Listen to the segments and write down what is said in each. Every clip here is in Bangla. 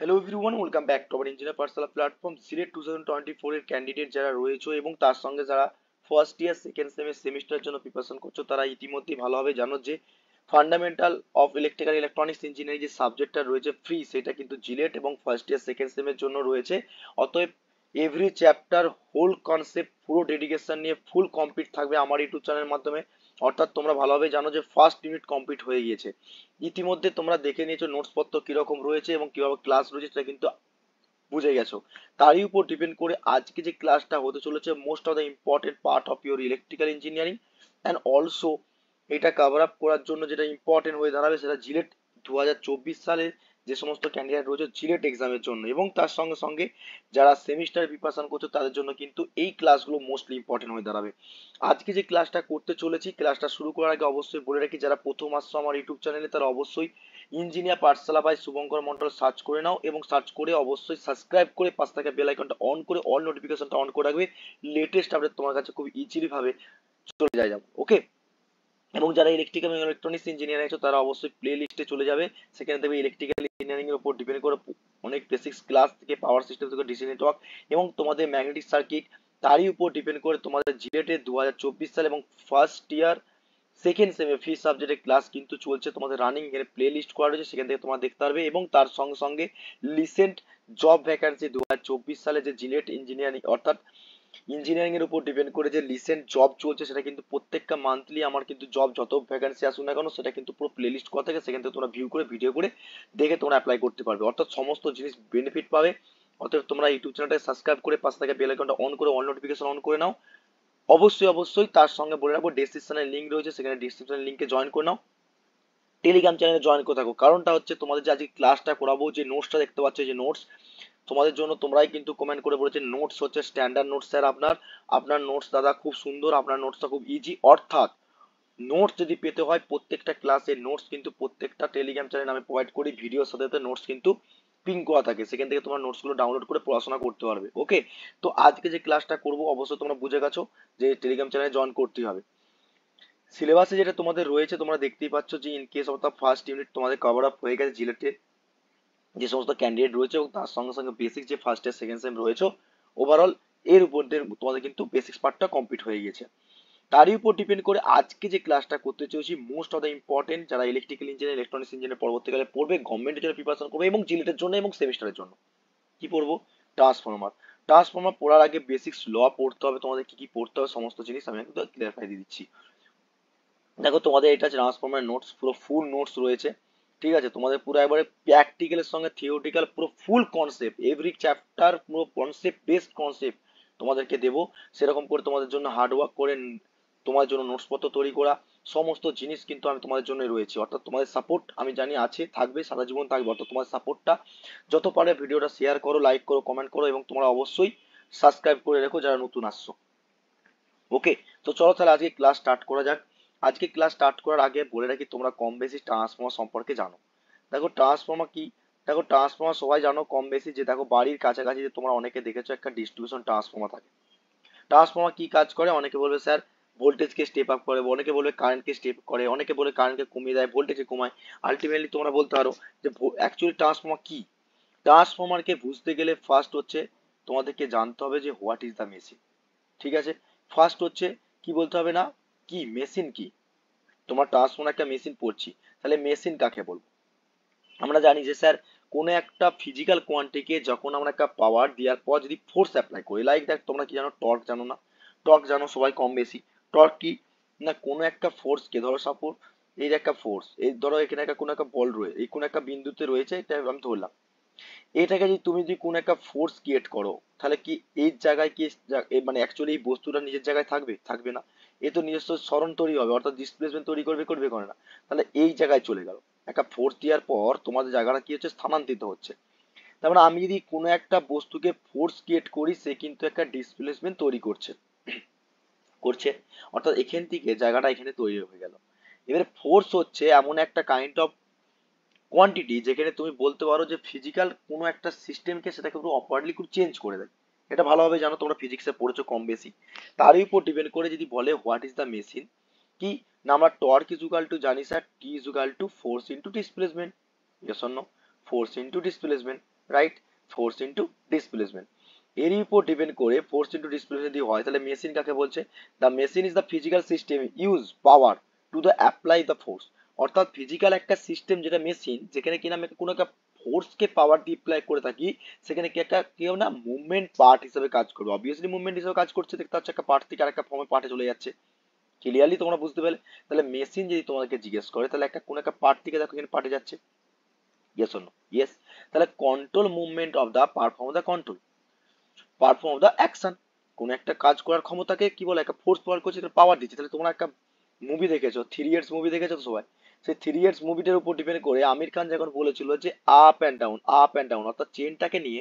hello everyone welcome back to our engineer personal platform সিলেট টু থাউজেন্ড টোয়েন্টি এর ক্যান্ডিডেট যারা রয়েছে এবং তার সঙ্গে যারা ফার্স্ট ইয়ার সেকেন্ড সেমের সেমিস্টারের জন্য প্রিপারেশন করছো তারা ইতিমধ্যে ভালোভাবে জানো যে fundamental of electrical electronics engineering যে সাবজেক্টটা রয়েছে ফ্রি সেটা কিন্তু জিলেট e এবং ফার্স্ট ইয়ার সেকেন্ড সেমের জন্য রয়েছে অতএব এভরি চ্যাপ্টার হোল কনসেপ্ট পুরো ডেডিকেশন নিয়ে ফুল কমপ্লিট থাকবে আমার ইউটিউব চ্যানেলের মাধ্যমে অর্থাৎ তোমরা ভালোভাবে জানো যে ফার্স্ট ইউনিট কমপ্লিট হয়ে গিয়েছে ইতিমধ্যে তোমরা দেখে নিয়েছো নোটস পত্র কিরকম রয়েছে এবং কিভাবে ক্লাস রয়েছে সেটা কিন্তু বুঝে গেছো তারই উপর ডিপেন্ড করে আজকে যে ক্লাসটা হতে চলেছে most of the important part of your electrical engineering and also এটা কভার আপ করার জন্য যেটা ইম্পর্টেন্ট হয়ে দাঁড়াবে সেটা জিলেট দু সালে যে সমস্ত ক্যান্ডিডেট রয়েছে জিলেট এক্সামের জন্য এবং তার সঙ্গে সঙ্গে যারা সেমিস্টার প্রিপারেশন করছে তাদের জন্য কিন্তু এই ক্লাসগুলো মোস্টলি ইম্পর্টেন্ট হয়ে দাঁড়াবে আজকে যে ক্লাসটা করতে চলেছি ক্লাসটা শুরু করার আগে অবশ্যই বলে রাখি যারা প্রথম আসছো আমার ইউটিউব চ্যানেলে তারা অবশ্যই ইঞ্জিনিয়ার পাঠশালা বাই শুভঙ্কর মন্ডল সার্চ করে নাও এবং সার্চ করে অবশ্যই সাবস্ক্রাইব করে পাশ থাকা বেল আইকনটা অন করে অল নোটিফিকেশনটা অন করে রাখবে লেটেস্ট আপডেট তোমার কাছে খুব ইজিলি ভাবে চলে যায় যাবো ওকে এবং যারা ইলেকট্রিক্যাল এবং ইলেকট্রনিক্স ইঞ্জিনিয়ার আছে তারা অবশ্যই প্লে লিস্টে চলে যাবে সেখানে দেখবে ইলেকট্রিক্যাল ইঞ্জিনিয়ারিং এর উপর ডিপেন্ড করে অনেক বেসিক্স ক্লাস থেকে পাওয়ার সিস্টেম থেকে ডিসি নেটওয়ার্ক এবং তোমাদের ম্যাগনেটিক সার্কিট তারই উপর ডিপেন্ড করে তোমাদের জিএটের দু সাল এবং ফার্স্ট ইয়ার সেকেন্ড সেমে ফি সাবজেক্টের ক্লাস কিন্তু চলছে তোমাদের রানিং এর প্লে লিস্ট করা রয়েছে সেখান থেকে তোমার দেখতে পারবে এবং তার সঙ্গে সঙ্গে লিসেন্ট জব ভ্যাকান্সি দু সালে যে জিলেট ইঞ্জিনিয়ারিং অর্থাৎ ইঞ্জিনিয়ারিং এর উপর ডিপেন্ড করে যে রিসেন্ট জব চলছে সেটা কিন্তু প্রত্যেকটা মান্থলি আমার কিন্তু জব যত ভ্যাকেন্সি আসুক না কেন সেটা কিন্তু পুরো প্লেলিস্ট করা থাকে সেখান থেকে তোমরা ভিউ করে ভিডিও করে দেখে তোমরা অ্যাপ্লাই করতে পারবে অর্থাৎ সমস্ত জিনিস বেনিফিট পাবে অতএব তোমরা ইউটিউব চ্যানেলটাকে সাবস্ক্রাইব করে পাশে থাকা বেল আইকনটা অন করে অল নোটিফিকেশন অন করে নাও অবশ্যই অবশ্যই তার সঙ্গে বলে রাখবো ডেসক্রিপশনের লিঙ্ক রয়েছে সেখানে ডেসক্রিপশনের লিঙ্কে জয়েন করে নাও টেলিগ্রাম চ্যানেলে জয়েন করে থাকো কারণটা হচ্ছে তোমাদের যে আজকে ক্লাসটা করাবো যে নোটসটা দেখতে পাচ্ছ যে নোটস তোমাদের জন্য তোমরাই কিন্তু কমেন্ট করে বলেছে নোটস হচ্ছে স্ট্যান্ডার্ড নোটস স্যার আপনার আপনার নোটস দাদা খুব সুন্দর আপনার নোটসটা খুব ইজি অর্থাৎ নোটস যদি পেতে হয় প্রত্যেকটা ক্লাসে নোটস কিন্তু প্রত্যেকটা টেলিগ্রাম চ্যানেল আমি প্রোভাইড করি ভিডিওর সাথে সাথে নোটস কিন্তু পিং করা থাকে সেখান থেকে তোমার নোটসগুলো ডাউনলোড করে পড়াশোনা করতে পারবে ওকে তো আজকে যে ক্লাসটা করব অবশ্যই তোমরা বুঝে গেছো যে টেলিগ্রাম চ্যানেলে জয়েন করতে হবে সিলেবাসে যেটা তোমাদের রয়েছে তোমরা দেখতেই পাচ্ছ যে in case of the first unit তোমাদের কভার আপ হয়ে গেছে জিলেটের যে সমস্ত ক্যান্ডিডেট রয়েছে এবং তার সঙ্গে সঙ্গে বেসিক যে ফার্স্ট ইয়ার সেকেন্ড সেম রয়েছে ওভারঅল এর উপর দিয়ে তোমাদের কিন্তু বেসিক্স পার্টটা কমপ্লিট হয়ে গেছে তারই উপর ডিপেন্ড করে আজকে যে ক্লাসটা করতে চলেছি মোস্ট অফ দ্য ইম্পর্টেন্ট যারা ইলেকট্রিক্যাল ইঞ্জিনিয়ার ইলেকট্রনিক্স ইঞ্জিনিয়ার পরবর্তীকালে পড়বে গভর্নমেন্টের জন্য প্রিপারেশন করবে এবং জিলেটের জন্য এবং সেমিস্টারের জন্য কি পড়বো ট্রান্সফর্মার ট্রান্সফর্মার পড়ার আগে বেসিক্স ল পড়তে হবে তোমাদের কি কি পড়তে হবে সমস্ত জিনিস আমি একদম ক্লিয়ারিফাই দিয়ে দিচ্ছি দেখো তোমাদের এটা ট্রান্সফর্মার নোটস পুরো ফুল নোটস রয়েছে ঠিক আছে তোমাদের পুরো একবারে প্র্যাকটিক্যাল এর সঙ্গে থিওরিটিক্যাল পুরো ফুল কনসেপ্ট এভরি চ্যাপ্টার পুরো কনসেপ্ট বেস্ট কনসেপ্ট তোমাদেরকে দেবো সেরকম করে তোমাদের জন্য হার্ডওয়ার্ক করে তোমার জন্য নোটসপত্র তৈরি করা সমস্ত জিনিস কিন্তু আমি তোমাদের জন্য রয়েছে অর্থাৎ তোমাদের সাপোর্ট আমি জানি আছে থাকবে সারা জীবন থাকবে অর্থাৎ তোমার সাপোর্টটা যত পারে ভিডিওটা শেয়ার করো লাইক করো কমেন্ট করো এবং তোমরা অবশ্যই সাবস্ক্রাইব করে রেখো যারা নতুন আসছো ওকে তো চলো তাহলে আজকে ক্লাস স্টার্ট করা যাক আজকে ক্লাস স্টার্ট করার আগে বলে রাখি তোমরা কম বেশি ট্রান্সফর্মার সম্পর্কে জানো দেখো ট্রান্সফর্মার কি দেখো ট্রান্সফর্মার সবাই জানো কম বেশি যে দেখো বাড়ির কাছাকাছি যে তোমরা অনেকে দেখেছো একটা ডিস্ট্রিবিউশন ট্রান্সফর্মার থাকে ট্রান্সফর্মার কি কাজ করে অনেকে বলবে স্যার ভোল্টেজকে স্টেপ আপ করে অনেকে বলবে কারেন্টকে স্টেপ করে অনেকে বলে কারেন্টকে কমিয়ে দেয় ভোল্টেজকে কমায় আলটিমেটলি তোমরা বলতে পারো যে অ্যাকচুয়ালি ট্রান্সফর্মার কি ট্রান্সফর্মারকে বুঝতে গেলে ফার্স্ট হচ্ছে তোমাদেরকে জানতে হবে যে হোয়াট ইজ দ্য মেশিন ঠিক আছে ফার্স্ট হচ্ছে কি বলতে হবে না কি মেশিন কি তোমার ট্রান্সফর্মার একটা মেশিন পড়ছি তাহলে মেশিন কাকে বলবো আমরা জানি যে স্যার কোনো একটা ফিজিক্যাল কোয়ান্টিকে যখন আমরা একটা পাওয়ার দেওয়ার পর যদি ফোর্স অ্যাপ্লাই করি লাইক দেখ তোমরা কি জানো টর্ক জানো না টর্ক জানো সবাই কম বেশি টর্ক কি না কোনো একটা ফোর্সকে ধরো সাপোর্ট এই একটা ফোর্স এই ধরো এখানে একটা কোনো একটা বল রয়ে এই কোনো একটা বিন্দুতে রয়েছে এটা আমি ধরলাম এটাকে যদি তুমি যদি কোনো একটা ফোর্স ক্রিয়েট করো তাহলে কি এই জায়গায় কি মানে অ্যাকচুয়ালি এই বস্তুটা নিজের জায়গায় থাকবে থাকবে না এ তো নিজস্ব স্মরণ তৈরি হবে অর্থাৎ ডিসপ্লেসমেন্ট তৈরি করবে করবে করে না তাহলে এই জায়গায় চলে গেল একটা ফোর্স দেওয়ার পর তোমাদের জায়গাটা কি হচ্ছে স্থানান্তরিত হচ্ছে তার মানে আমি যদি কোনো একটা বস্তুকে ফোর্স ক্রিয়েট করি সে কিন্তু একটা ডিসপ্লেসমেন্ট তৈরি করছে করছে অর্থাৎ এখান থেকে জায়গাটা এখানে তৈরি হয়ে গেল এবার ফোর্স হচ্ছে এমন একটা কাইন্ড অফ কোয়ান্টিটি যেখানে তুমি বলতে পারো যে ফিজিক্যাল কোনো একটা সিস্টেমকে সেটাকে পুরো অপারলি একটু চেঞ্জ করে দেয় এটা ভালোভাবে জানো তোমরা ফিজিক্সে পড়েছো কম বেশি তারই উপর ডিপেন্ড করে যদি বলে হোয়াট ইজ দ্য মেশিন কি না আমরা টর্ক ইজ ইকুয়াল টু জানি sir T is equal to force into displacement yes force into displacement right force into displacement এর উপর ডিপেন্ড করে ফোর্স ইন্টু ডিসপ্লেসমেন্ট যদি হয় তাহলে মেশিন কাকে বলছে the machine is the physical system use power to the apply the force অর্থাৎ ফিজিক্যাল একটা সিস্টেম যেটা মেশিন যেখানে কিনা আমি কোনো একটা ফোর্সকে পাওয়ার দিয়ে অ্যাপ্লাই করে থাকি সেখানে কি একটা কেউ না মুভমেন্ট পার্ট হিসেবে কাজ করবে অবভিয়াসলি মুভমেন্ট হিসেবে কাজ করছে দেখতে হচ্ছে একটা পার্ট থেকে আরেকটা ফর্মে পার্টে চলে যাচ্ছে ক্লিয়ারলি তোমরা বুঝতে পারলে তাহলে মেশিন যদি তোমাদেরকে জিজ্ঞেস করে তাহলে একটা কোনো একটা পার্ট থেকে দেখো এখানে পার্টে যাচ্ছে ইয়েস অর নো ইয়েস তাহলে control movement of the perform the the control perform of the action কোন একটা কাজ করার ক্ষমতাকে কি বলে একটা ফোর্স পাওয়ার করছে পাওয়ার দিচ্ছে তাহলে তোমরা একটা মুভি দেখেছো থ্রি ইয়ার্স মুভি দেখেছো সবাই সেই থ্রি ইয়ার্স মুভিটার উপর ডিপেন্ড করে আমির খান যখন বলেছিল যে up and down up and down অর্থাৎ চেনটাকে নিয়ে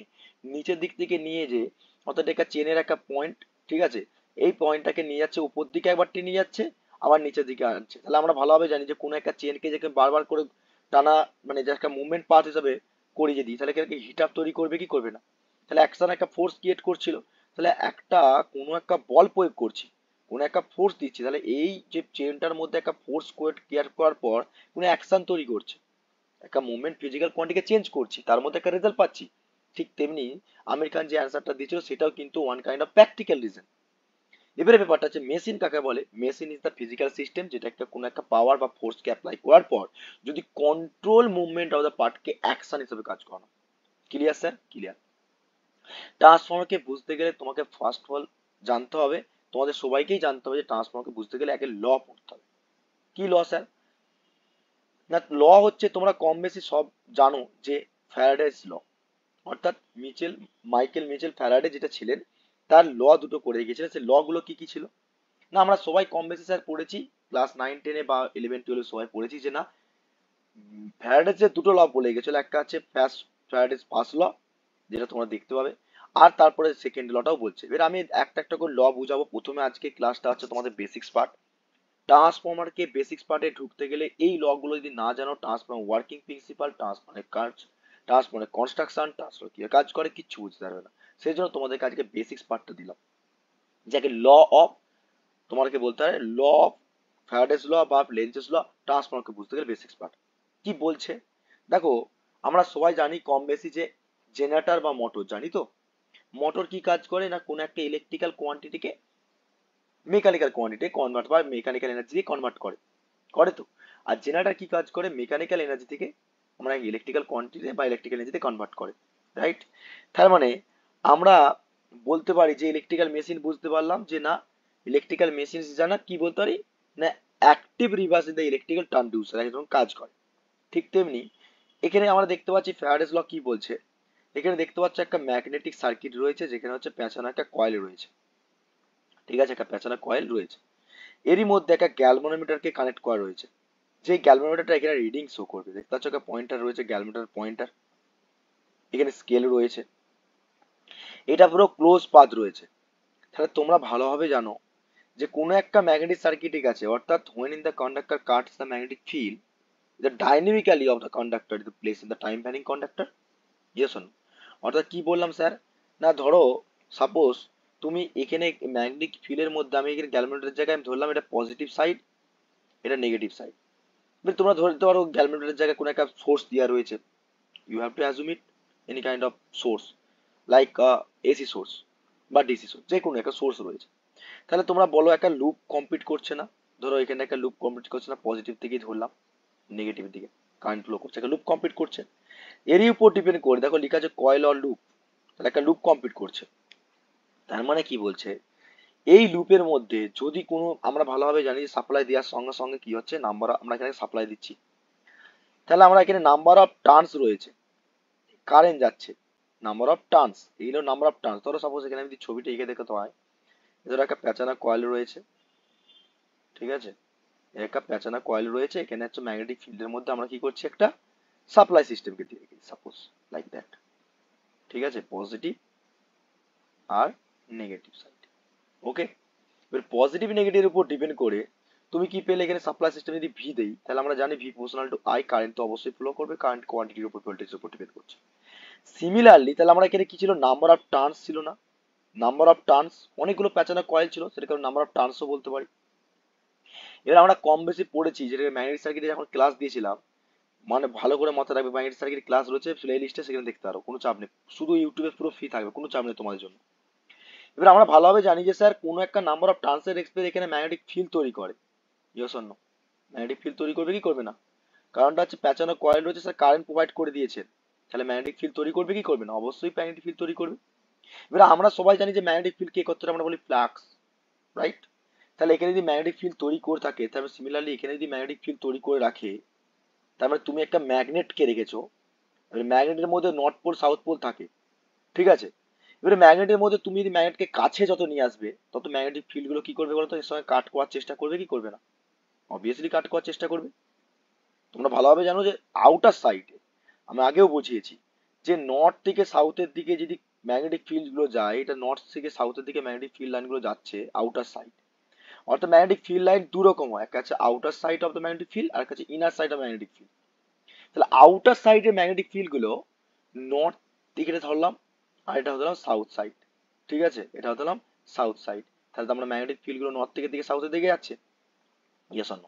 নিচের দিক থেকে নিয়ে যে অর্থাৎ একটা চেনের একটা পয়েন্ট ঠিক আছে এই পয়েন্টটাকে নিয়ে যাচ্ছে উপর দিকে একবারটি নিয়ে যাচ্ছে আবার নিচের দিকে আনছে তাহলে আমরা ভালোভাবে জানি যে কোনো একটা চেনকে যে বারবার করে টানা মানে যে একটা মুভমেন্ট পাথ হিসাবে করিয়ে যদি তাহলে কি হিট আপ তৈরি করবে কি করবে না তাহলে অ্যাকশন একটা ফোর্স ক্রিয়েট করছিল তাহলে একটা কোনো একটা বল প্রয়োগ করছি কোনো একটা ফোর্স দিচ্ছে তাহলে এই যে চেনটার মধ্যে একটা ফোর্স ক্রিয়েট করার পর কোনো অ্যাকশন তৈরি করছে একটা মুভমেন্ট ফিজিক্যাল কোয়ান্টিকে চেঞ্জ করছে তার মধ্যে একটা রেজাল্ট পাচ্ছি ঠিক তেমনি আমির খান যে অ্যান্সারটা দিয়েছিল সেটাও কিন্তু one kind of practical reason এবারে ব্যাপারটা হচ্ছে মেশিন কাকে বলে machine is the physical system যেটা একটা কোনো একটা পাওয়ার বা ফোর্সকে অ্যাপ্লাই করার পর যদি কন্ট্রোল মুভমেন্ট অফ দ্য পার্টকে অ্যাকশন হিসেবে কাজ করানো ক্লিয়ার স্যার ক্লিয়ার ট্রান্সফর্মারকে বুঝতে গেলে তোমাকে ফার্স্ট অফ অল জানতে হবে তোমাদের সবাইকেই জানতে হবে যে ট্রান্সফর্মকে বুঝতে গেলে একে ল পড়তে হবে কি ল স্যার না ল হচ্ছে তোমরা কম বেশি সব জানো যে ফ্যারাডেস ল অর্থাৎ মিচেল মাইকেল মিচেল ফ্যারাডে যেটা ছিলেন তার ল দুটো করে গিয়েছিলেন সে লগুলো কি কি ছিল না আমরা সবাই কম বেশি স্যার পড়েছি ক্লাস নাইন টেনে বা ইলেভেন টুয়েলভে সবাই পড়েছি যে না ফ্যারাডেস যে দুটো ল বলে গেছিল একটা আছে ফ্যাস ফ্যারাডেস পাস ল যেটা তোমরা দেখতে পাবে আর তারপরে সেকেন্ড লটাও বলছে এবার আমি একটা একটা করে ল বুঝাবো প্রথমে আজকে ক্লাসটা হচ্ছে তোমাদের বেসিক্স পার্ট ট্রান্সফর্মারকে বেসিক্স পার্টে ঢুকতে গেলে এই লগুলো যদি না জানো ট্রান্সফর্মার ওয়ার্কিং প্রিন্সিপাল ট্রান্সফর্মারের কাজ ট্রান্সফর্মারের কনস্ট্রাকশন ট্রান্সফর্মার কি কাজ করে কিচ্ছু বুঝতে পারবে না সেই জন্য তোমাদেরকে আজকে বেসিক্স পার্টটা দিলাম যাকে ল অফ তোমাকে বলতে হয় ল অফ ফ্যারাডেস ল বা লেন্সেস ল ট্রান্সফর্মারকে বুঝতে গেলে বেসিক্স পার্ট কি বলছে দেখো আমরা সবাই জানি কম বেশি যে জেনারেটর বা মোটর জানি তো মোটর কি কাজ করে না কোনো একটা ইলেকট্রিক্যাল কোয়ান্টিটিকে মেকানিক্যাল কোয়ান্টিটি কনভার্ট বা মেকানিক্যাল এনার্জি দিয়ে কনভার্ট করে করে তো আর জেনারেটর কি কাজ করে মেকানিক্যাল এনার্জি থেকে আমরা ইলেকট্রিক্যাল কোয়ান্টিটি বা ইলেকট্রিক্যাল এনার্জিতে কনভার্ট করে রাইট তার মানে আমরা বলতে পারি যে ইলেকট্রিক্যাল মেশিন বুঝতে পারলাম যে না ইলেকট্রিক্যাল মেশিন জানা কি বলতে পারি না active reverse the electrical transducer একদম কাজ করে ঠিক তেমনি এখানে আমরা দেখতে পাচ্ছি ফ্যারাডেস ল কি বলছে এখানে দেখতে পাচ্ছ একটা ম্যাগনেটিক সার্কিট রয়েছে যেখানে হচ্ছে পেঁচানো একটা কয়েল রয়েছে ঠিক আছে একটা পেঁচানো কয়েল রয়েছে এরই মধ্যে একটা গ্যালমোনোমিটারকে কানেক্ট করা রয়েছে যে গ্যালমোনোমিটারটা এখানে রিডিং শো করবে দেখতে পাচ্ছ একটা পয়েন্টার রয়েছে গ্যালমোনোমিটার পয়েন্টার এখানে স্কেল রয়েছে এটা পুরো ক্লোজ পাথ রয়েছে তাহলে তোমরা ভালোভাবে জানো যে কোনো একটা ম্যাগনেটিক সার্কিটই আছে অর্থাৎ when in the conductor cuts the magnetic field the dynamically of the conductor is place in the time varying conductor yes or no অর্থাৎ কি বললাম স্যার না ধরো সাপোজ তুমি এখানে ম্যাগনেটিক ফিল্ডের মধ্যে আমি এখানে গ্যালমোমিটারের জায়গায় আমি ধরলাম এটা পজিটিভ সাইড এটা নেগেটিভ সাইড এবার তোমরা ধরতে পারো গ্যালমোমিটারের জায়গায় কোনো একটা সোর্স দেওয়া রয়েছে you have to assume it any kind of source like AC source বা ডিসি সোর্স যে কোনো একটা সোর্স রয়েছে তাহলে তোমরা বলো একটা লুপ কমপ্লিট করছে না ধরো এখানে একটা লুপ কমপ্লিট করছে না পজিটিভ থেকেই ধরলাম নেগেটিভ দিকে কারেন্ট ফ্লো করছে একটা লুপ কমপ্লিট করছে এরই উপর ডিপেন্ড করে দেখো লেখা আছে কয়েল অর লুপ তাহলে একটা লুপ কমপ্লিট করছে তার মানে কি বলছে এই লুপের মধ্যে যদি কোনো আমরা ভালোভাবে জানি যে সাপ্লাই দেওয়ার সঙ্গে সঙ্গে কি হচ্ছে নাম্বার আমরা এখানে সাপ্লাই দিচ্ছি তাহলে আমরা এখানে নাম্বার অফ টার্নস রয়েছে কারেন্ট যাচ্ছে নাম্বার অফ টার্নস এইগুলো নাম্বার অফ টার্নস ধরো সাপোজ এখানে যদি ছবিটা এঁকে দেখতে হয় ধরো একটা প্যাঁচানা কয়েল রয়েছে ঠিক আছে একটা প্যাঁচানা কয়েল রয়েছে এখানে হচ্ছে ম্যাগনেটিক ফিল্ডের মধ্যে আমরা কি করছি একটা সাপ্লাই সিস্টেমকে দিয়ে দিই সাপোজ লাইক দ্যাট ঠিক আছে পজিটিভ আর নেগেটিভ সাইড ওকে এবার পজিটিভ নেগেটিভের উপর ডিপেন্ড করে তুমি কি পেলে এখানে সাপ্লাই সিস্টেম যদি ভি দেই তাহলে আমরা জানি V proportional to I current তো অবশ্যই ফ্লো করবে কারেন্ট কোয়ান্টিটির উপর ভোল্টেজের উপর ডিপেন্ড করছে সিমিলারলি তাহলে আমরা এখানে কি ছিল নাম্বার অফ টার্নস ছিল না নাম্বার অফ টার্নস অনেকগুলো প্যাচানো কয়েল ছিল কারণ নাম্বার অফ টার্নসও বলতে পারি এবার আমরা কম বেশি পড়েছি যেটা ম্যাগনেটিক সার্কিটে যখন ক্লাস দিয়েছিলাম মানে ভালো করে মাথায় রাখবে বাইনারি সার্কিট ক্লাস রয়েছে প্লে সেখানে দেখতে পারো কোনো চাপ নেই শুধু ইউটিউবে পুরো ফ্রি থাকবে কোনো চাপ নেই তোমাদের জন্য এবার আমরা ভালোভাবে জানি যে স্যার কোনো একটা নাম্বার অফ ট্রান্সের এক্সপ্রেস এখানে ম্যাগনেটিক ফিল তৈরি করে ইয়সন্ন ম্যাগনেটিক ফিল্ড তৈরি করবে কি করবে না কারণটা হচ্ছে প্যাচানো কয়েল রয়েছে স্যার কারেন্ট প্রোভাইড করে দিয়েছে তাহলে ম্যাগনেটিক ফিল তৈরি করবে কি করবে না অবশ্যই ম্যাগনেটিক ফিল তৈরি করবে এবার আমরা সবাই জানি যে ম্যাগনেটিক কে একত্রে আমরা বলি ফ্লাক্স রাইট তাহলে এখানে যদি ম্যাগনেটিক ফিল তৈরি করে থাকে তাহলে সিমিলারলি এখানে যদি ম্যাগনেটিক ফিল তৈরি করে রাখে তারপরে তুমি একটা ম্যাগনেটকে রেখেছো এবার ম্যাগনেটের মধ্যে নর্থ পোল সাউথ পোল থাকে ঠিক আছে এবারে ম্যাগনেটের মধ্যে তুমি যদি ম্যাগনেটকে কাছে যত নিয়ে আসবে তত ম্যাগনেটিক ফিল্ডগুলো কি করবে বলো তো এর সঙ্গে কাট করার চেষ্টা করবে কি করবে না অবভিয়াসলি কাট করার চেষ্টা করবে তোমরা ভালোভাবে জানো যে আউটার সাইডে আমি আগেও বুঝিয়েছি যে নর্থ থেকে সাউথের দিকে যদি ম্যাগনেটিক ফিল্ডগুলো যায় এটা নর্থ থেকে সাউথের দিকে ম্যাগনেটিক ফিল্ড লাইনগুলো যাচ্ছে আউটার সাইড অর্থাৎ ম্যাগনেটিক ফিল্ড লাইন দু রকম হয় একটা আছে outer side of the magnetic field আর একটা হচ্ছে inner side of magnetic field তাহলে আউটার সাইডের ম্যাগনেটিক গুলো নর্থ দিকে ধরলাম আর এটা ধরলাম সাউথ সাইড ঠিক আছে এটা ধরলাম সাউথ সাইড তাহলে তো আমরা ম্যাগনেটিক গুলো নর্থ থেকে দিকে সাউথের দিকে যাচ্ছে ইয়েস অন্য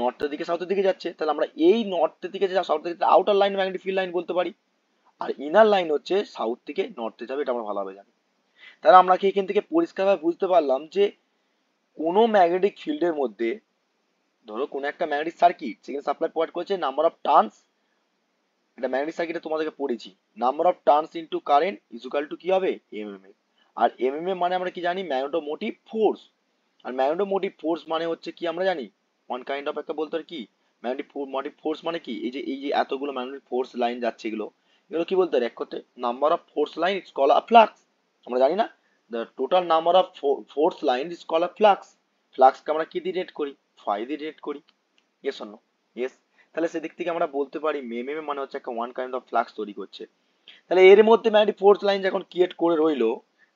নর্থের দিকে সাউথের দিকে যাচ্ছে তাহলে আমরা এই নর্থের দিকে যে সাউথের দিকে outer line magnetic field line বলতে পারি আর ইনার লাইন হচ্ছে সাউথ থেকে নর্থে যাবে এটা আমরা ভালোভাবে জানি তাহলে আমরা কি এখান থেকে পরিষ্কারভাবে বুঝতে পারলাম যে কোনো ম্যাগনেটিক ফিল্ডের মধ্যে ধরো কোনো একটা ম্যাগনেটিক সার্কিট সেখানে সাপ্লাই প্রোভাইড করেছে নাম্বার অফ টার্নস এটা ম্যাগনেটিক সার্কিটে তোমাদেরকে পড়েছি number of turns into current equal to কি হবে এমএমএ আর এমএমএ মানে আমরা কি জানি ম্যাগনেটোমোটিভ ফোর্স আর ম্যাগনেটোমোটিভ ফোর্স মানে হচ্ছে কি আমরা জানি ওয়ান কাইন্ড অফ একটা বলতে কি ম্যাগনেটিক মোটিভ ফোর্স মানে কি এই যে এই যে এতগুলো ম্যাগনেটিক ফোর্স লাইন যাচ্ছে এগুলো এগুলো কি বলতে পারে এক কথায় number of force line it's call a flux আমরা জানি না the total number of force line is called a flux flux কে আমরা কি দিয়ে রেট করি phi দিয়ে রেট করি yes or no yes তাহলে সেদিক থেকে আমরা বলতে পারি মেমে মানে হচ্ছে একটা ওয়ান কাইন্ড অফ ফ্লাক্স তৈরি করছে তাহলে এর মধ্যে ম্যাগনেটিক ফোর্স লাইন যখন ক্রিয়েট করে রইলো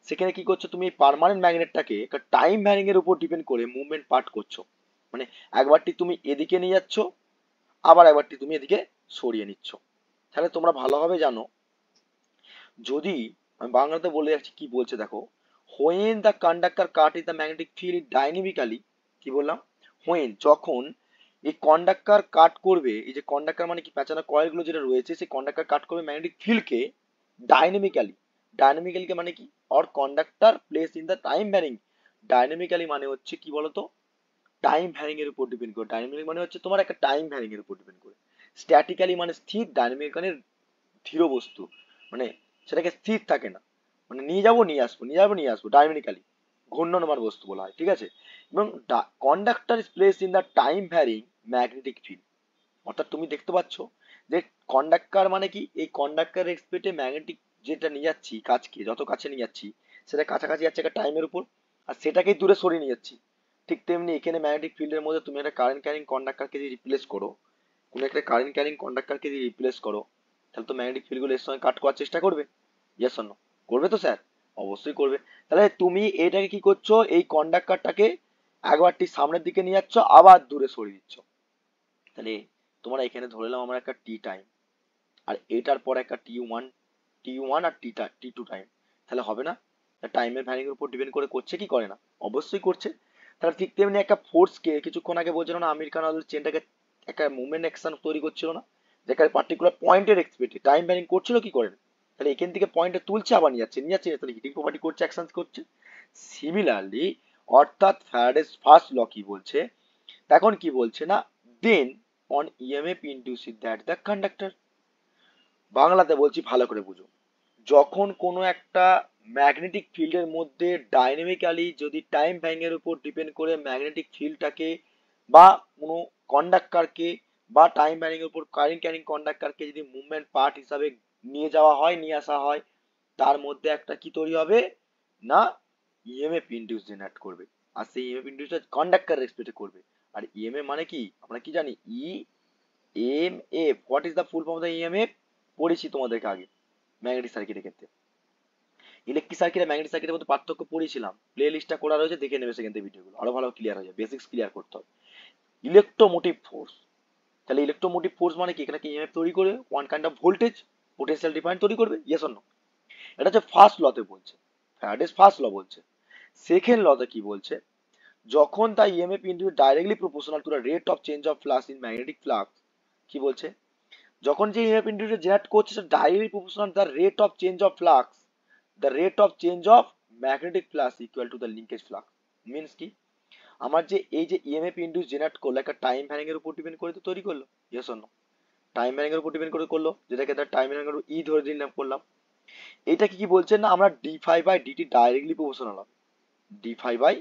সেখানে কি করছো তুমি পার্মানেন্ট ম্যাগনেটটাকে একটা টাইম ভ্যারিং এর উপর ডিপেন্ড করে মুভমেন্ট পার্ট করছো মানে একবারটি তুমি এদিকে নিয়ে যাচ্ছ আবার একবারটি তুমি এদিকে সরিয়ে নিচ্ছ তাহলে তোমরা ভালোভাবে জানো যদি আমি বাংলাতে বলে যাচ্ছি কি বলছে দেখো when the conductor cut is the magnetic field dynamically কি বললাম হোয়েন যখন এই কন্ডাক্টর কাট করবে এই যে কন্ডাক্টর মানে কি প্যাঁচানো কয়েলগুলো যেটা রয়েছে সেই কন্ডাক্টর কাট করবে ম্যাগনেটিক ফিল্ডকে ডাইনামিক্যালি ডাইনামিক্যালিকে মানে কি or conductor place in the time varying dynamically মানে হচ্ছে কি বলতো টাইম ভ্যারিং এর উপর ডিপেন্ড করে ডাইনামিক মানে হচ্ছে তোমার একটা টাইম ভ্যারিং এর উপর ডিপেন্ড করে স্ট্যাটিক্যালি মানে স্থির ডাইনামিক মানে ধীর বস্তু মানে সেটাকে স্থির থাকে না মানে নিয়ে যাবো নিয়ে আসবো নিয়ে যাবো নিয়ে আসবো ডায়মেনিক্যালি ঘূর্ণনমার বস্তু বলা হয় ঠিক আছে এবং conductor is place in the time varying magnetic field অর্থাৎ তুমি দেখতে পাচ্ছ যে কন্ডাক্টর মানে কি এই কন্ডাক্টর এক্সপেটে ম্যাগনেটিক যেটা নিয়ে যাচ্ছি কাজকে যত কাছে নিয়ে যাচ্ছি সেটা কাছাকাছি যাচ্ছে একটা টাইমের উপর আর সেটাকেই দূরে সরিয়ে নিয়ে যাচ্ছি ঠিক তেমনি এখানে ম্যাগনেটিক ফিল্ডের মধ্যে তুমি একটা কারেন্ট ক্যারিং কন্ডাক্টরকে যদি রিপ্লেস করো কোনো একটা কারেন্ট ক্যারিং কন্ডাক্টরকে যদি রিপ্লেস করো তাহলে তো ম্যাগনেটিক ফিল্ডগুলো এর সঙ্গে কাট করার চেষ্টা করবে ইয়াস অন্য করবে তো স্যার অবশ্যই করবে তাহলে তুমি এটাকে কি করছো এই কন্ডাক্টরটাকে একবারটি সামনের দিকে নিয়ে যাচ্ছ আবার দূরে সরিয়ে দিচ্ছ তাহলে তোমার এখানে ধরে নিলাম আমার একটা টি টাইম আর এটার পর একটা টি ওয়ান টি ওয়ান আর টি টি টু টাইম তাহলে হবে না টাইমের ভ্যালিউর উপর ডিপেন্ড করে করছে কি করে না অবশ্যই করছে তাহলে ঠিক তেমনি একটা ফোর্সকে কিছুক্ষণ আগে বলছিল না আমির খান চেনটাকে একটা মুভমেন্ট অ্যাকশন তৈরি করছিল না যে একটা পার্টিকুলার পয়েন্টের এক্সপেক্টে টাইম ভ্যালিং করছিল কি করে না তাহলে এখান থেকে পয়েন্টটা তুলছে আবার নিয়ে যাচ্ছে নিয়ে যাচ্ছে তাহলে হিটিং প্রপার্টি করছে অ্যাকশন করছে সিমিলারলি অর্থাৎ ফ্যারাডেস ফার্স্ট ল কি বলছে এখন কি বলছে না then on EMF induced that the conductor বাংলাতে বলছি ভালো করে বুঝো যখন কোনো একটা ম্যাগনেটিক ফিল্ডের মধ্যে ডাইনামিক্যালি যদি টাইম ভ্যাঙের উপর ডিপেন্ড করে ম্যাগনেটিক ফিল্ডটাকে বা কোনো কন্ডাক্টারকে বা টাইম ভ্যারিং উপর কারেন্ট ক্যারিং কন্ডাক্টারকে যদি মুভমেন্ট পার্ট হিসাবে নিয়ে যাওয়া হয় নিয়ে আসা হয় তার মধ্যে একটা কি তৈরি হবে না ইএমএফ ইন্ডিউস জেনারেট করবে আর সেই ইএমএফ ইন্ডিউসটা কন্ডাক্টর রেসপেক্টে করবে আর ইএমএফ e মানে কি আমরা কি জানি E M F what is the full form of the EMF পড়েছি তোমাদেরকে আগে ম্যাগনেটিক সার্কিটের ক্ষেত্রে ইলেকট্রিক সার্কিট আর ম্যাগনেটিক সার্কিটের মধ্যে পার্থক্য পড়েছিলাম প্লে লিস্টটা করা রয়েছে দেখে নেবে সেখান থেকে ভিডিওগুলো আরো ভালো ক্লিয়ার হয়ে যাবে বেসিক্স ক্লিয়ার করতে হবে ইলেকট্রোমোটিভ ফোর্স তাহলে ইলেকট্রোমোটিভ ফোর্স মানে কি এখানে কি ইএমএফ e তৈরি করে one kind of voltage potential difference তৈরি করবে ইয়েস অর নো এটা হচ্ছে ফার্স্ট লতে বলছে ফ্যারাডেস ফার্স্ট ল বলছে সেকেন্ড লতে কি বলছে যখন তার EMF into directly proportional to the rate of change of flux in magnetic flux কি বলছে যখন যে ইএমএফ ইনটু জেনারেট করছে সেটা directly proportional the rate of change of flux the rate of change of magnetic flux equal to the linkage flux means কি আমার যে এই যে ইএমএফ ইনডিউস জেনারেট করলো একটা টাইম ভ্যারিং এর উপর ডিপেন্ড করে তো তৈরি করলো yes or no time angle উপর ডিপেন্ড করে করলো যেটাকে তার টাইম অ্যাঙ্গেল ই ধরে দিলাম করলাম এটা কি কি বলছেন না আমরা D five by DT directly proportional হবে ডি ফাইভ বাই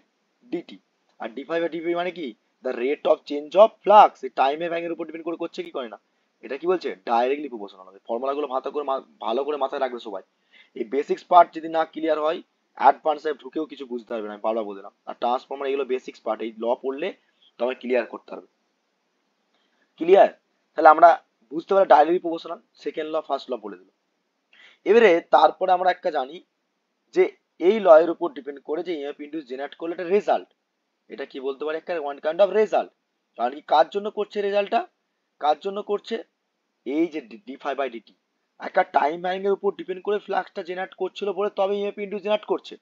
ডিটি আর ডি ফাইভ বাই ডিপি মানে কি the rate of change of flux এই টাইমের ব্যাঙের উপর ডিপেন্ড করে করছে কি করে না এটা কি বলছে ডাইরেক্টলি প্রপোর্শনাল হবে ফর্মুলাগুলো মাথা করে ভালো করে মাথায় রাখবে সবাই এই বেসিক্স পার্ট যদি না ক্লিয়ার হয় অ্যাডভান্সে ঢুকেও কিছু বুঝতে পারবে না আমি বলে বললাম আর ট্রান্সফর্মার এগুলো বেসিক্স পার্ট এই ল পড়লে তোমার ক্লিয়ার করতে হবে ক্লিয়ার তাহলে আমরা বুঝতে পারে direct proportional second law first law বলে দিল এবারে তারপরে আমরা একটা জানি যে এই লয়ের উপর ডিপেন্ড করে যে ইএফ ইন্টু জেনারেট করলে একটা রেজাল্ট এটা কি বলতে পারি একটা ওয়ান কাইন্ড অফ রেজাল্ট কারণ কি কার জন্য করছে রেজাল্টটা কার জন্য করছে এই যে ডি ফাই বাই ডিটি একটা টাইম লাইনের উপর ডিপেন্ড করে ফ্লাক্সটা জেনারেট করছিল বলে তবে ইএফ ইন্টু জেনারেট করছে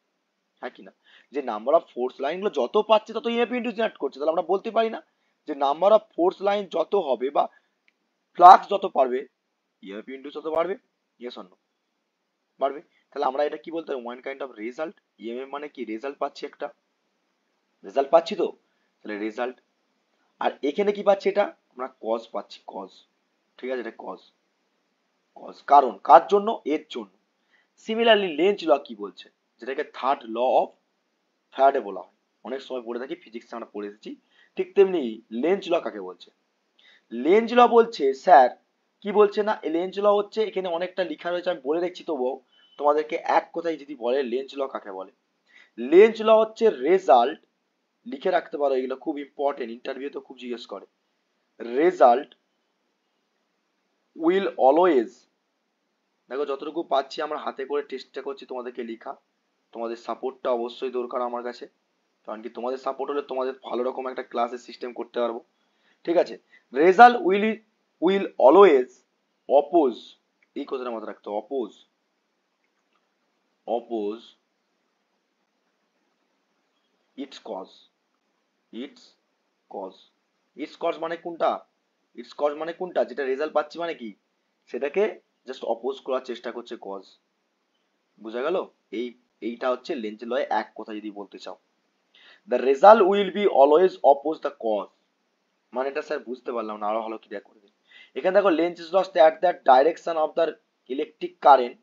হ্যাঁ কি না যে নাম্বার অফ ফোর্স লাইনগুলো যত পাচ্ছে তত ইএফ ইন্টু জেনারেট করছে তাহলে আমরা বলতে পারি না যে নাম্বার অফ ফোর্স লাইন যত হবে বা ফ্লাক্স যত পারবে ইএফ ইন্টু যত বাড়বে ইয়েস অন্য বাড়বে তাহলে আমরা এটা কি বলতে পারি one kind of result EMF মানে কি রেজাল্ট পাচ্ছি একটা রেজাল্ট পাচ্ছি তো তাহলে রেজাল্ট আর এখানে কি পাচ্ছি এটা আমরা কজ পাচ্ছি কজ ঠিক আছে এটা কজ কজ কারণ কার জন্য এর জন্য সিমিলারলি লেঞ্চ ল কি বলছে যেটাকে থার্ড ল অফ ফ্যারাডে বলা হয় অনেক সময় পড়ে থাকি ফিজিক্সে আমরা পড়ে এসেছি ঠিক তেমনি লেঞ্চ ল কাকে বলছে লেঞ্জ ল বলছে স্যার কি বলছে না লেঞ্জ ল হচ্ছে এখানে অনেকটা লেখা রয়েছে আমি বলে দেখছি তবুও তোমাদেরকে এক কথায় যদি বলে লেঞ্জ ল কাকে বলে লেঞ্জ ল হচ্ছে রেজাল্ট লিখে রাখতে পারো এগুলো খুব ইম্পর্টেন্ট ইন্টারভিউ তো খুব জিজ্ঞেস করে রেজাল্ট উইল অলওয়েজ দেখো যতটুকু পাচ্ছি আমার হাতে করে টেস্টটা করছি তোমাদেরকে লিখা তোমাদের সাপোর্টটা অবশ্যই দরকার আমার কাছে কারণ কি তোমাদের সাপোর্ট হলে তোমাদের ভালো রকম একটা ক্লাসের সিস্টেম করতে পারবো ঠিক আছে result will will always oppose এই কথাটা মাথায় রাখতে oppose oppose it's cause it's cause it's cause মানে কোনটা ইটস কজ মানে কোনটা যেটা রেজাল্ট পাচ্ছি মানে কি সেটাকে জাস্ট অপোজ করার চেষ্টা করছে কজ বোঝা গেল এই এইটা হচ্ছে লেন্সেলয় এক কথা যদি বলতে চাও the result will be always oppose the cause মানে এটা স্যার বুঝতে পারলাম না আরো ভালো ক্লিয়ার করবে এখানে দেখো Lenz is lost at that direction of the electric current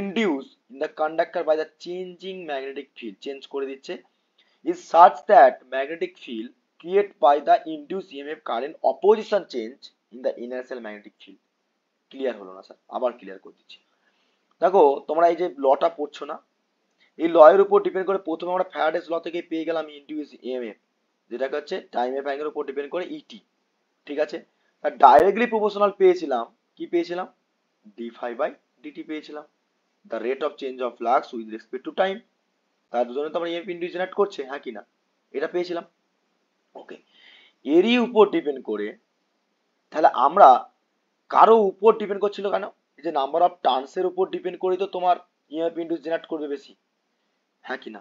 induce in the conductor by the changing magnetic field change করে দিচ্ছে ইজ সার্চ that magnetic field create by the induce EMF current opposition change in the inertial magnetic field clear হলো না স্যার আবার ক্লিয়ার করে দিচ্ছি দেখো তোমরা এই যে লটা পড়ছো না এই লয়ের উপর ডিপেন্ড করে প্রথমে আমরা ফ্যারাডেস ল থেকে পেয়ে গেলাম ইন্ডিউস ইএমএফ যেটাকে হচ্ছে টাইম এফ অ্যাঙ্গেলের উপর ডিপেন্ড করে ইটি e ঠিক আছে আর ডাইরেক্টলি প্রপোর্শনাল পেয়েছিলাম কি পেয়েছিলাম ডি ফাই বাই ডিটি পেয়েছিলাম the rate of change of flux with respect to time তার দুজনে তো আমরা ইএমপি ইন্টু জেনারেট করছে হ্যাঁ কি না এটা পেয়েছিলাম ওকে এরই উপর ডিপেন্ড করে তাহলে আমরা কারো উপর ডিপেন্ড করছিল কেন যে নাম্বার অফ টার্নসের উপর ডিপেন্ড করে তো তোমার ইএমপি ইন্ডিউস জেনারেট করবে বেশি হ্যাঁ কি না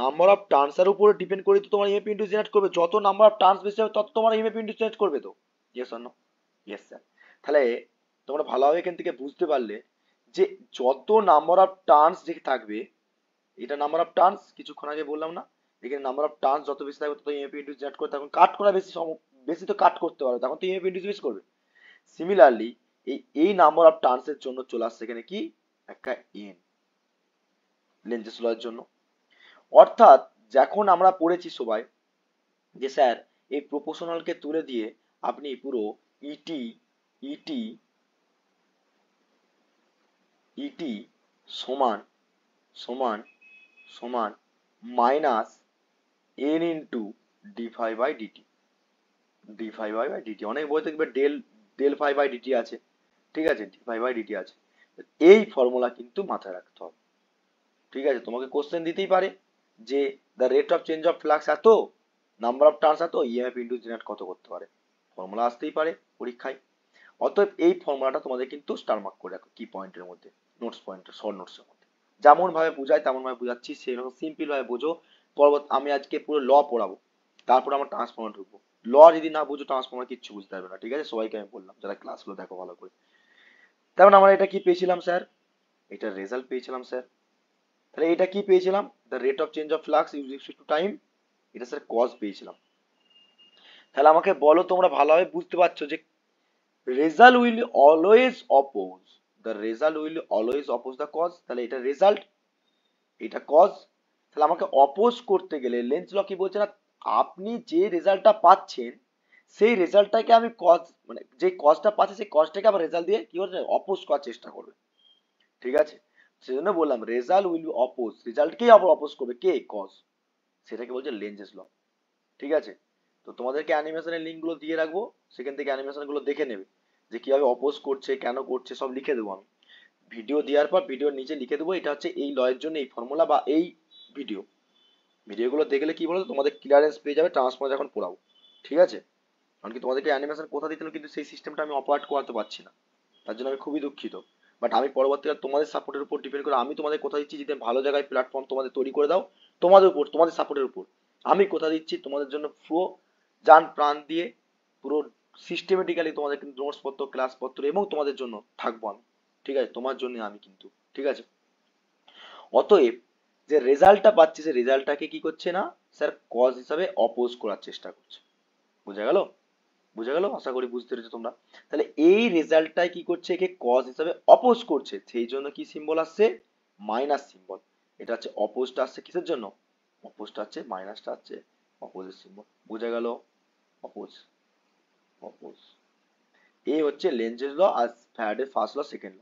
নাম্বার অফ টার্নসের উপরে ডিপেন্ড করে তো তোমার ইএমএফ ইন্টু জেনারেট করবে যত নাম্বার অফ টার্নস বেশি হবে তত তোমার ইএমএফ ইন্টু জেনারেট করবে তো yes or no yes sir তাহলে তোমরা ভালোভাবে এখান থেকে বুঝতে পারলে যে যত নাম্বার অফ টার্নস যে থাকবে এটা নাম্বার অফ টার্নস কিছুক্ষণ আগে বললাম না এখানে নাম্বার অফ টার্নস যত বেশি থাকবে তত ইএমএফ ইনটু জেনারেট করবে তখন কাট করা বেশি বেশি তো কাট করতে পারো তখন তো ইএমএফ ইনটু বেশি করবে সিমিলারলি এই এই নাম্বার অফ টার্নসের জন্য চলে আসছে এখানে কি একটা এন লেন্সেস লয়ের জন্য অর্থাৎ যখন আমরা পড়েছি সবাই যে স্যার এই প্রপোশনালকে তুলে দিয়ে আপনি পুরো ইটি ইটি ইটি সমান সমান সমান minus N into D phi by DT D five by by DT অনেক বই দেখবে del del five by DT আছে ঠিক আছে ডি ফাইভ বাই ডিটি আছে এই ফর্মুলা কিন্তু মাথায় রাখতে হবে ঠিক আছে তোমাকে কোশ্চেন দিতেই পারে যে the rate of change of flux এত নাম্বার অফ টার্নস এত ইএমএফ ইন্টু জেনারেট কত করতে পারে ফর্মুলা আসতেই পারে পরীক্ষায় অতএব এই ফর্মুলাটা তোমাদের কিন্তু স্টার মার্ক করে রাখো কি পয়েন্টের মধ্যে নোটস পয়েন্টের শর্ট নোটসের মধ্যে যেমন ভাবে বোঝায় তেমন ভাবে বোঝাচ্ছি সেরকম সিম্পল ভাবে বোঝো পর্বত আমি আজকে পুরো ল পড়াবো তারপর আমার ট্রান্সফর্মার ঢুকবো ল যদি না বুঝো ট্রান্সফর্মার কিচ্ছু বুঝতে পারবে না ঠিক আছে সবাইকে আমি বললাম যারা ক্লাসগুলো দেখো ভালো করে তেমন আমরা এটা কি পেয়েছিলাম স্যার এটার রেজাল্ট পেয়েছিলাম স্যার তাহলে এটা কি পেয়েছিলাম the rate of change of flux use to time এটা স্যার কজ পেয়েছিলাম তাহলে আমাকে বলো তোমরা ভালোভাবে বুঝতে পারছো যে result will always oppose the result will always oppose the cause তাহলে এটা রেজাল্ট এটা কজ তাহলে আমাকে অপোজ করতে গেলে লেন্স ল কি বলছে না আপনি যে রেজাল্টটা পাচ্ছেন সেই রেজাল্টটাকে আমি কজ মানে যে কজটা পাচ্ছে সেই কজটাকে আবার রেজাল্ট দিয়ে কি বলছে অপোজ করার চেষ্টা করবে ঠিক আছে সেজন্য বললাম রেজাল্ট উইল বি অপোজ রেজাল্টকেই আবার অপোজ করবে কে কজ সেটাকে বলছে লেন্সেস ল ঠিক আছে তো তোমাদেরকে অ্যানিমেশনের লিঙ্কগুলো দিয়ে রাখবো সেখান থেকে অ্যানিমেশনগুলো দেখে নেবে যে কিভাবে অপোজ করছে কেন করছে সব লিখে দেবো আমি ভিডিও দেওয়ার পর ভিডিওর নিচে লিখে দেবো এটা হচ্ছে এই লয়ের জন্য এই ফর্মুলা বা এই ভিডিও ভিডিওগুলো দেখলে কি বলতো তোমাদের ক্লিয়ারেন্স পেয়ে যাবে ট্রান্সফর্ম যখন পড়াবো ঠিক আছে কারণ কি তোমাদেরকে অ্যানিমেশন কোথা দিতে কিন্তু সেই সিস্টেমটা আমি অপারেট করাতে পারছি না তার জন্য আমি খুবই দুঃখিত বাট আমি পরবর্তীকালে তোমাদের সাপোর্টের উপর ডিপেন্ড করে আমি তোমাদের কোথা দিচ্ছি যদি ভালো জায়গায় প্ল্যাটফর্ম তোমাদের তৈরি করে দাও তোমাদের উপর তোমাদের সাপোর্টের উপর আমি কোথা দিচ্ছি তোমাদের জন্য পুরো যান প্রাণ দিয়ে পুরো সিস্টেমেটিক্যালি তোমাদের কিন্তু নোটসপত্র ক্লাসপত্র এবং তোমাদের জন্য থাকবো আমি ঠিক আছে তোমার জন্য আমি কিন্তু ঠিক আছে অতএব যে রেজাল্টটা পাচ্ছে সে রেজাল্টটাকে কি করছে না স্যার কজ হিসাবে অপোজ করার চেষ্টা করছে বোঝা গেল বোঝা গেল আশা করি বুঝতে পেরেছো তোমরা তাহলে এই রেজাল্টটাই কি করছে একে কজ হিসাবে অপোজ করছে সেই জন্য কি সিম্বল আসছে মাইনাস সিম্বল এটা হচ্ছে অপোজটা আসছে কিসের জন্য অপোজটা হচ্ছে মাইনাসটা হচ্ছে অপোজের সিম্বল বোঝা গেল অপোজ অপোজ এই হচ্ছে লেন্সের ল আর ফ্যারাডের ফার্স্ট ল সেকেন্ড ল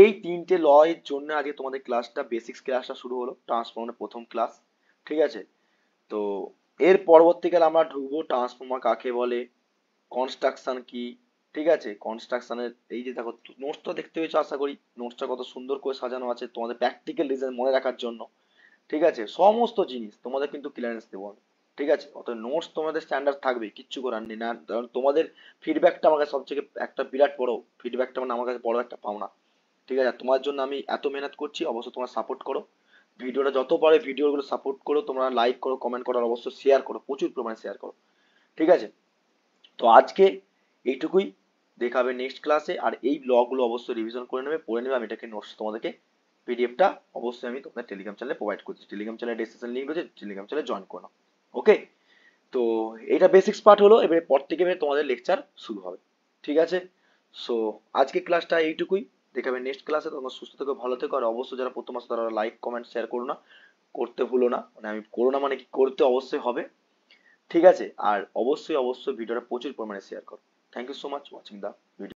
এই তিনটে ল এর জন্য আজকে তোমাদের ক্লাসটা বেসিক্স ক্লাসটা শুরু হলো ট্রান্সফর্মারের প্রথম ক্লাস ঠিক আছে তো এর পরবর্তীকালে আমরা ঢুকবো ট্রান্সফর্মার কাকে বলে কনস্ট্রাকশন কি ঠিক আছে কনস্ট্রাকশনের এই যে দেখো নোটসটা দেখতে পেয়েছো আশা করি নোটসটা কত সুন্দর করে সাজানো আছে তোমাদের প্র্যাকটিক্যাল রিজন মনে রাখার জন্য ঠিক আছে সমস্ত জিনিস তোমাদের কিন্তু ক্লিয়ারেন্স দেবো ঠিক আছে অত নোটস তোমাদের স্ট্যান্ডার্ড থাকবে কিচ্ছু করার নেই না তোমাদের ফিডব্যাকটা আমার কাছে থেকে একটা বিরাট বড় ফিডব্যাকটা মানে আমার কাছে বড় একটা পাওনা ঠিক আছে তোমার জন্য আমি এত মেহনত করছি অবশ্যই তোমার সাপোর্ট করো ভিডিওটা যত পারে ভিডিওগুলো সাপোর্ট করো তোমরা লাইক করো কমেন্ট করো অবশ্যই শেয়ার করো প্রচুর পরিমাণে শেয়ার করো ঠিক আছে তো আজকে এইটুকুই দেখাবে নেক্সট ক্লাসে আর এই ব্লগগুলো অবশ্যই রিভিশন করে নেবে পড়ে নেবে আমি এটাকে নোটস তোমাদেরকে পিডিএফটা অবশ্যই আমি তোমাদের টেলিগ্রাম চ্যানেলে প্রোভাইড করছি টেলিগ্রাম চ্যানেলে ডিসক্রিপশন লিঙ্ক রয়েছে টেলিগ্রাম চ্যানেলে জয়েন করো ওকে তো এটা বেসিক্স পার্ট হলো এবার পর থেকে তোমাদের লেকচার শুরু হবে ঠিক আছে সো আজকে ক্লাসটা এইটুকুই দেখা হবে নেক্সট ক্লাসে তোমরা সুস্থ থেকো ভালো থেকো আর অবশ্যই যারা প্রথম আসছো তারা লাইক কমেন্ট শেয়ার করো না করতে ভুলো না মানে আমি করো না মানে কি করতে অবশ্যই হবে ঠিক আছে আর অবশ্যই অবশ্যই ভিডিওটা প্রচুর পরিমাণে শেয়ার করো thank you so much watching the video